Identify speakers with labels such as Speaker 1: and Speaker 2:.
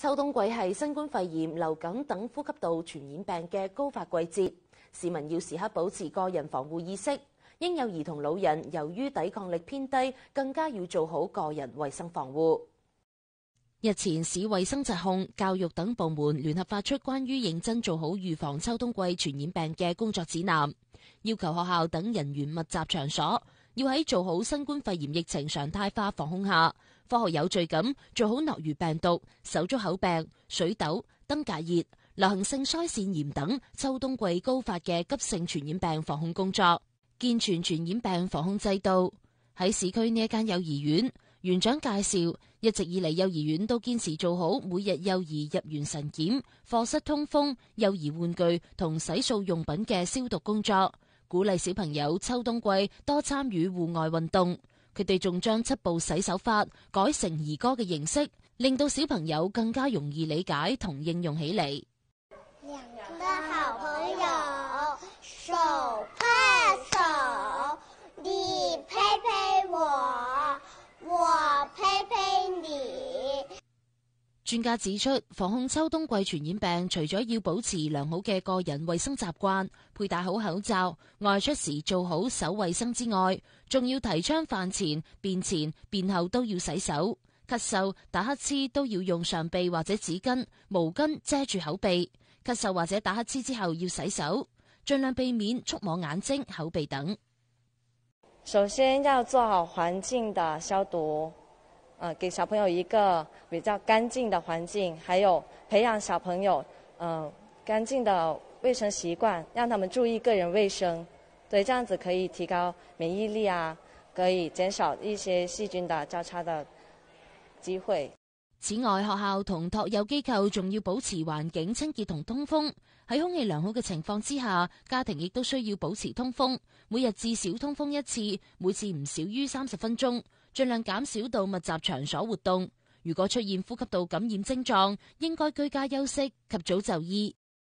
Speaker 1: 秋冬季係新冠肺炎、流感等呼吸道傳染病嘅高發季節，市民要時刻保持個人防護意識。嬰幼兒童、老人由於抵抗力偏低，更加要做好個人衛生防護。日前，市衛生疾控、教育等部門聯合發出關於認真做好預防秋冬季傳染病嘅工作指南，要求學校等人員密集場所要喺做好新冠肺炎疫情常態化防控下。科学有序咁做好诺如病毒、手足口病、水痘、登革热、流行性腮腺炎等秋冬季高发嘅急性传染病防控工作，健全传染病防控制度。喺市区呢一间幼儿园，园长介绍，一直以嚟幼儿园都坚持做好每日幼儿入园晨检、课室通风、幼儿玩具同洗漱用品嘅消毒工作，鼓励小朋友秋冬季多参与户外运动。佢哋仲将七步洗手法改成儿歌嘅形式，令到小朋友更加容易理解同应用起嚟。专家指出，防控秋冬季传染病，除咗要保持良好嘅个人卫生习惯、佩戴好口罩、外出时做好手卫生之外，仲要提倡饭前、便前、便后都要洗手，咳嗽、打乞嗤都要用上臂或者纸巾、毛巾遮住口鼻，咳嗽或者打乞嗤之后要洗手，尽量避免触摸眼睛、口鼻等。
Speaker 2: 首先要做好环境的消毒。呃，给小朋友一个比较干净的环境，还有培养小朋友，呃干净的卫生习惯，让他们注意个人卫生，对，这样子可以提高免疫力啊，可以减少一些细菌的交叉的机会。此外，学校
Speaker 1: 同托幼机构仲要保持环境清洁同通风。喺空气良好嘅情况之下，家庭亦都需要保持通风，每日至少通风一次，每次唔少于三十分钟。尽量减少到密集场所活动，如果出现呼吸道感染症状，应该居家休息及早就医。